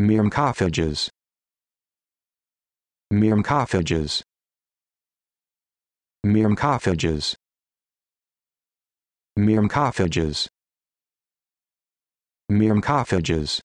Myrmcophages. Myrmcophages. Myrmcophages. Myrmcophages. Myrmcophages.